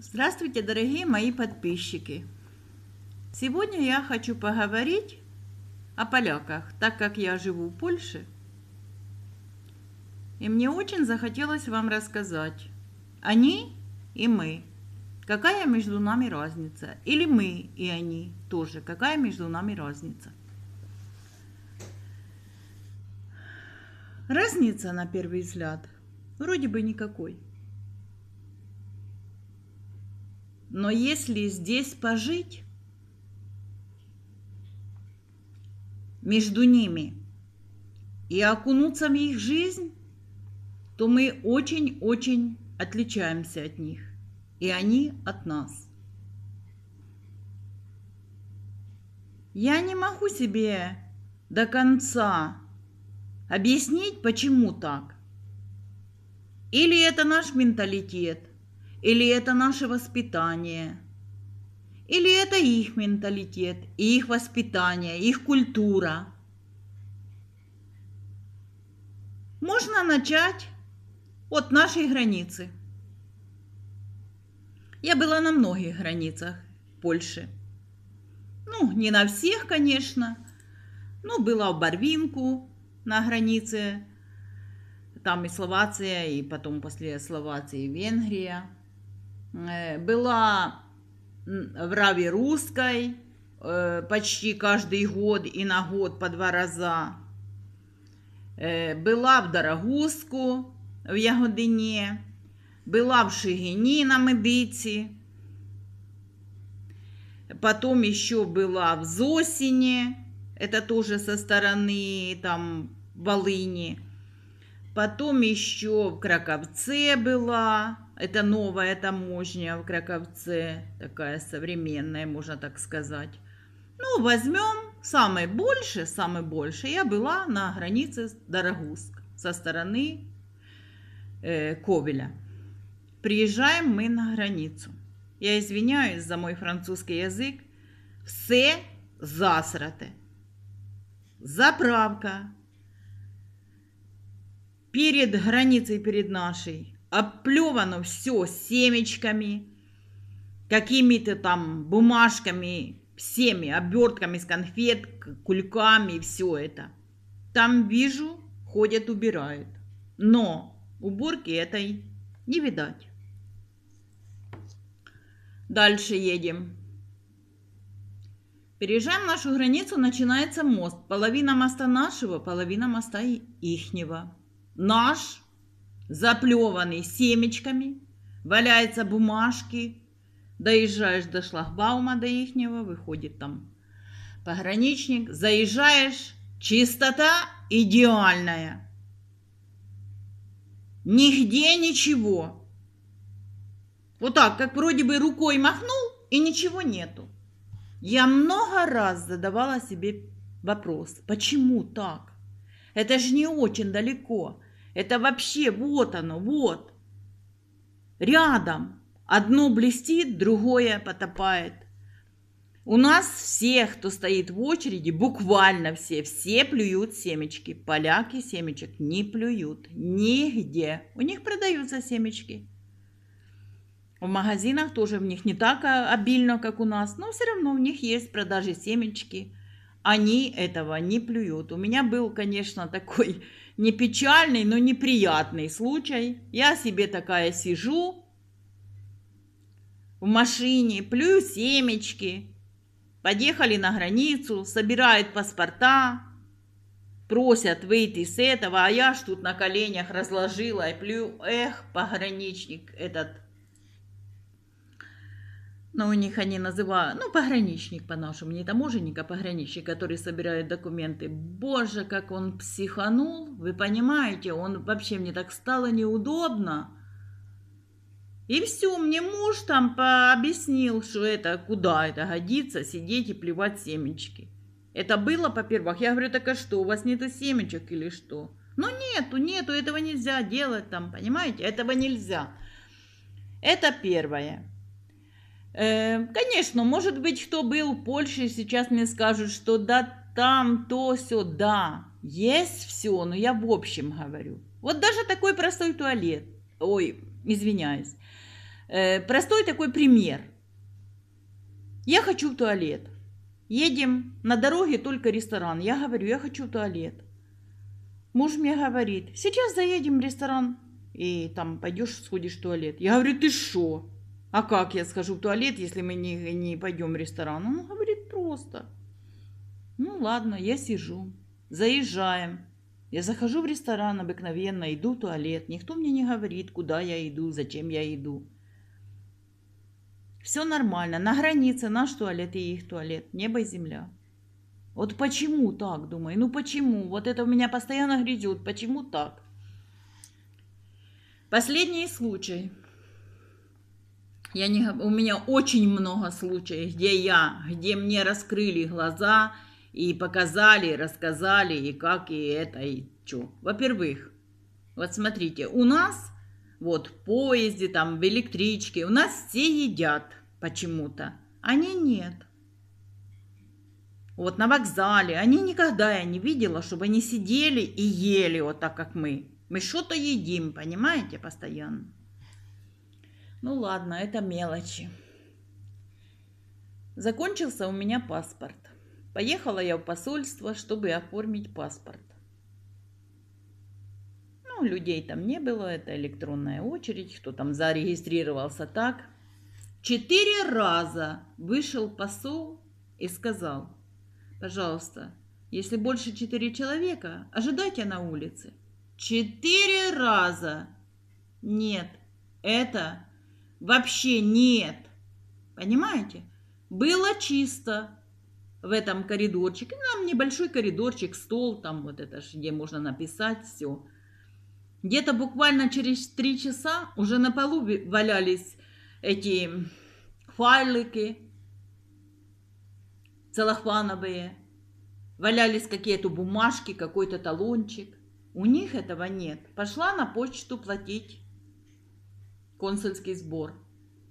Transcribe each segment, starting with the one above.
Здравствуйте, дорогие мои подписчики! Сегодня я хочу поговорить о поляках, так как я живу в Польше. И мне очень захотелось вам рассказать. Они и мы. Какая между нами разница? Или мы и они тоже. Какая между нами разница? Разница, на первый взгляд, вроде бы никакой – Но если здесь пожить, между ними и окунуться в их жизнь, то мы очень-очень отличаемся от них, и они от нас. Я не могу себе до конца объяснить, почему так. Или это наш менталитет, или это наше воспитание, или это их менталитет, их воспитание, их культура. Можно начать от нашей границы. Я была на многих границах Польши. Ну, не на всех, конечно. Ну, была в Барвинку на границе. Там и Словация, и потом после Словации Венгрия. Э, была в Раве Русской э, почти каждый год и на год по два раза. Э, была в Дорогуску в Ягодине, была в Шигине на Медице, потом еще была в Зосине, это тоже со стороны там Волыни, потом еще в Краковце была, это новая таможня в Краковце, такая современная, можно так сказать. Ну, возьмем самое больше, самое больше. Я была на границе Дорогуск со стороны э, Ковеля. Приезжаем мы на границу. Я извиняюсь за мой французский язык. Все засрате. Заправка. Перед границей, перед нашей Оплевано все семечками, какими-то там бумажками, всеми обертками с конфет, кульками, все это. Там вижу, ходят, убирают. Но уборки этой не видать. Дальше едем. Переезжаем нашу границу, начинается мост. Половина моста нашего, половина моста ихнего. Наш заплеванный семечками, валяются бумажки. Доезжаешь до шлагбаума, до ихнего, выходит там пограничник, заезжаешь, чистота идеальная. Нигде ничего. Вот так, как вроде бы рукой махнул, и ничего нету. Я много раз задавала себе вопрос, почему так? Это же не очень далеко. Это вообще вот оно, вот. Рядом. Одно блестит, другое потопает. У нас все, кто стоит в очереди, буквально все, все плюют семечки. Поляки семечек не плюют. Нигде. У них продаются семечки. В магазинах тоже в них не так а, обильно, как у нас, но все равно у них есть продажи семечки. Они этого не плюют. У меня был, конечно, такой не печальный, но неприятный случай. Я себе такая сижу в машине, плюю семечки. Подъехали на границу, собирают паспорта, просят выйти с этого, а я ж тут на коленях разложила и плюю, эх, пограничник этот но у них они называют, ну, пограничник по-нашему, не таможенник, а пограничник, который собирает документы. Боже, как он психанул, вы понимаете, он вообще мне так стало неудобно. И все, мне муж там пообъяснил, что это, куда это годится, сидеть и плевать семечки. Это было, по-первых, я говорю, так а что, у вас нету семечек или что? Ну, нету, нету, этого нельзя делать там, понимаете, этого нельзя. Это первое. Эм, конечно, может быть, кто был в Польше, сейчас мне скажут, что да, там, то, все, да, есть все, но я в общем говорю. Вот даже такой простой туалет, ой, извиняюсь, э, простой такой пример. Я хочу в туалет. Едем, на дороге только ресторан. Я говорю, я хочу в туалет. Муж мне говорит, сейчас заедем в ресторан, и там пойдешь, сходишь в туалет. Я говорю, ты что? А как я схожу в туалет, если мы не, не пойдем в ресторан? Он говорит просто. Ну ладно, я сижу. Заезжаем. Я захожу в ресторан обыкновенно, иду в туалет. Никто мне не говорит, куда я иду, зачем я иду. Все нормально. На границе наш туалет и их туалет. Небо и земля. Вот почему так, думаю? Ну почему? Вот это у меня постоянно грядет. Почему так? Последний случай. Я не, у меня очень много случаев, где я, где мне раскрыли глаза и показали, рассказали, и как, и это, и что. Во-первых, вот смотрите, у нас вот в поезде, там, в электричке, у нас все едят почему-то. А они нет. Вот на вокзале, они никогда я не видела, чтобы они сидели и ели вот так, как мы. Мы что-то едим, понимаете, постоянно. Ну ладно, это мелочи. Закончился у меня паспорт. Поехала я в посольство, чтобы оформить паспорт. Ну, людей там не было, это электронная очередь, кто там зарегистрировался так. Четыре раза вышел посол и сказал, пожалуйста, если больше четыре человека, ожидайте на улице. Четыре раза. Нет, это Вообще нет. Понимаете? Было чисто в этом коридорчике. Нам ну, небольшой коридорчик, стол там вот это же, где можно написать все. Где-то буквально через три часа уже на полу валялись эти файлики целлофановые, валялись какие-то бумажки, какой-то талончик. У них этого нет. Пошла на почту платить консульский сбор.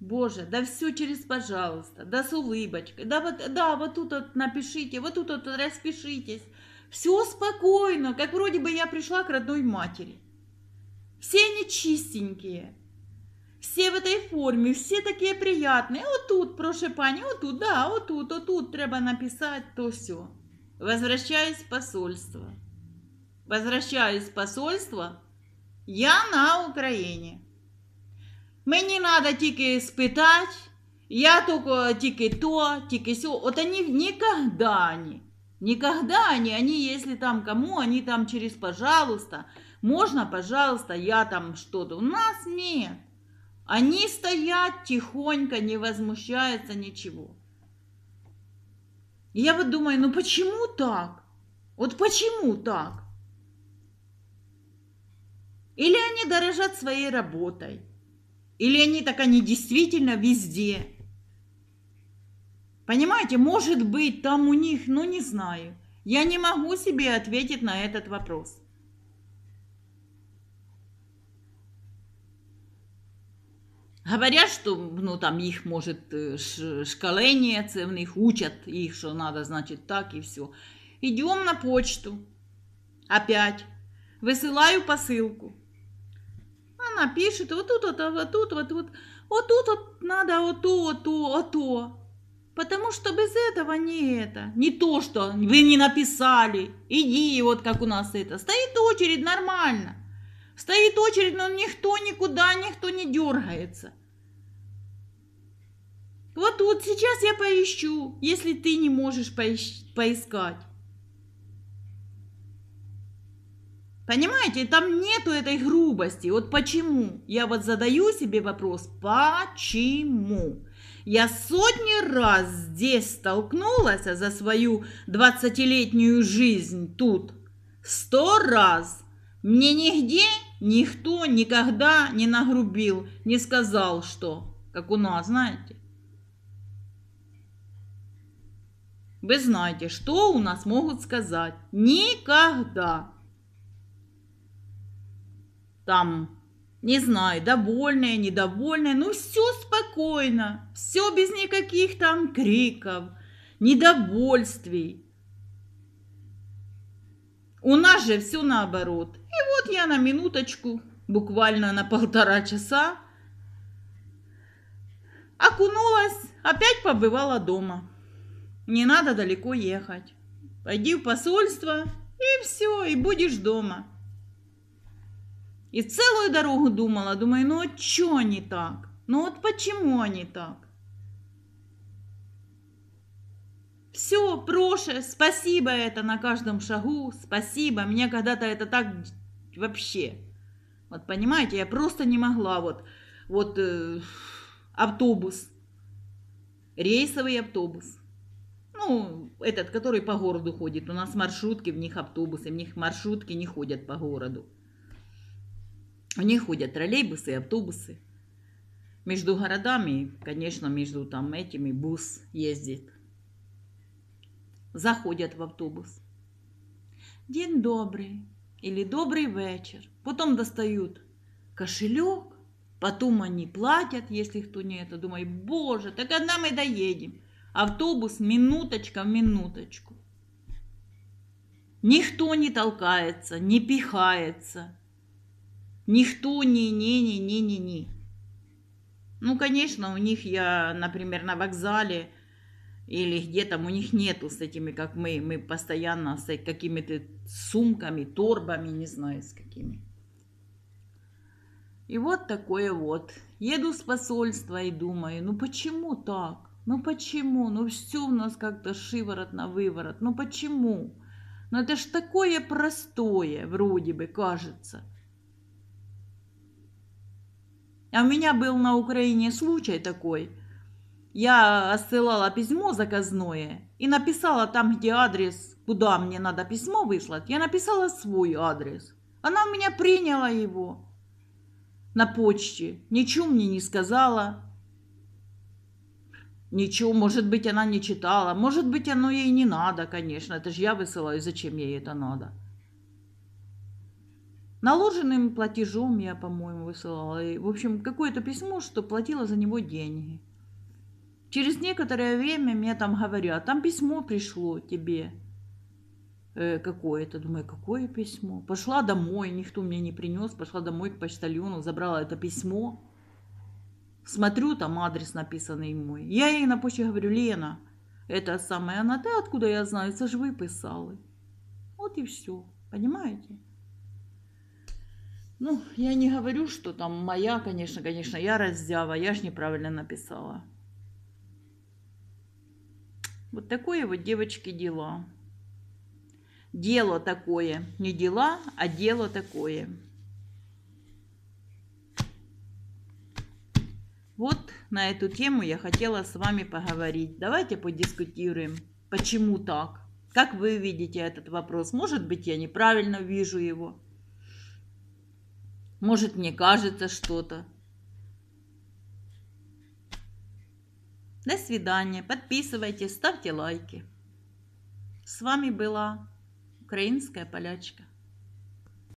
Боже, да все через пожалуйста, да с улыбочкой, да вот, да, вот тут вот напишите, вот тут вот распишитесь. Все спокойно, как вроде бы я пришла к родной матери. Все они чистенькие, все в этой форме, все такие приятные. Вот тут, прошу пані, вот тут, да, вот тут, вот тут треба написать то все. Возвращаюсь в посольство. Возвращаюсь в посольство. Я на Украине. Мені треба тільки спитати, я только тільки то, тільки сё. Вот они никогда не, никогда не, они, если там кому, они там через пожалуйста, можно, пожалуйста, я там что-то. У нас нет. Они стоят тихонько, не возмущаются ничего. я вот думаю, ну почему так? Вот почему так? Или они дорожат своей работой? Или они так, они действительно везде. Понимаете, может быть, там у них, ну не знаю. Я не могу себе ответить на этот вопрос. Говорят, что ну, там их может э, шкалення, це в них учат их что надо, значит так и все. Идем на почту. Опять. высылаю посылку она пишет вот тут, вот, а вот тут, вот, вот, вот тут вот надо вот то, вот то, вот то. Потому что без этого не это. Не то, что вы не написали. Иди, вот как у нас это. Стоит очередь нормально. Стоит очередь, но никто никуда, никто не дергается. Вот тут сейчас я поищу, если ты не можешь поищ- поискать. Понимаете, там нету этой грубости. Вот почему? Я вот задаю себе вопрос, почему? Я сотни раз здесь столкнулась за свою 20-летнюю жизнь тут. Сто раз. Мне нигде никто никогда не нагрубил, не сказал, что, как у нас, знаете. Вы знаете, что у нас могут сказать? Никогда там, не знаю, довольные, недовольные, ну все спокойно, все без никаких там криков, недовольствий. У нас же все наоборот. И вот я на минуточку, буквально на полтора часа, окунулась, опять побывала дома. Не надо далеко ехать. Пойди в посольство, и все, и будешь дома. И целую дорогу думала, думаю, ну вот а что они так? Ну вот почему они так? Все, проше, спасибо это на каждом шагу, спасибо. Мне когда-то это так вообще. Вот понимаете, я просто не могла. Вот, вот э, автобус, рейсовый автобус. Ну, этот, который по городу ходит. У нас маршрутки, в них автобусы, в них маршрутки не ходят по городу. Они ходят троллейбусы и автобусы. Между городами, конечно, между там этими бус ездит. Заходят в автобус. День добрый или добрый вечер. Потом достают кошелек, потом они платят, если кто не это. Думаю, боже, так одна мы доедем. Автобус минуточка в минуточку. Никто не толкается, не пихается – Ніхто ні, ні, ні, ні, ні, ні. Ну, конечно, у них я, например, на вокзале или где там у них нету с этими, как мы, мы постоянно с э, какими-то сумками, торбами, не знаю, с какими. И вот такое вот. Еду с посольства и думаю, ну почему так? Ну почему? Ну все у нас как-то шиворот на выворот. Ну почему? Ну это ж такое простое, вроде бы, кажется – а у меня был на Украине случай такой. Я отсылала письмо заказное и написала там, где адрес, куда мне надо письмо выслать. Я написала свой адрес. Она у меня приняла его на почте. Ничего мне не сказала. Ничего, может быть, она не читала. Может быть, оно ей не надо, конечно. Это же я высылаю, зачем ей это надо. Наложенным платежом я, по-моему, высылала. И, в общем, какое-то письмо, что платила за него деньги. Через некоторое время мне там говорят, там письмо пришло тебе э, какое-то. Думаю, какое письмо? Пошла домой, никто мне не принес. Пошла домой к почтальону, забрала это письмо. Смотрю, там адрес написанный мой. Я ей на почте говорю, Лена, это самое она, да, откуда я знаю, это же вы писали. Вот и все, понимаете? Ну, я не говорю, что там моя, конечно, конечно, я раздява, я ж неправильно написала. Вот такое вот, девочки, дело. Дело такое. Не дела, а дело такое. Вот на эту тему я хотела с вами поговорить. Давайте подискутируем, почему так. Как вы видите этот вопрос? Может быть, я неправильно вижу его. Может, мне кажется что-то. До свидания. Подписывайтесь, ставьте лайки. С вами была украинская полячка.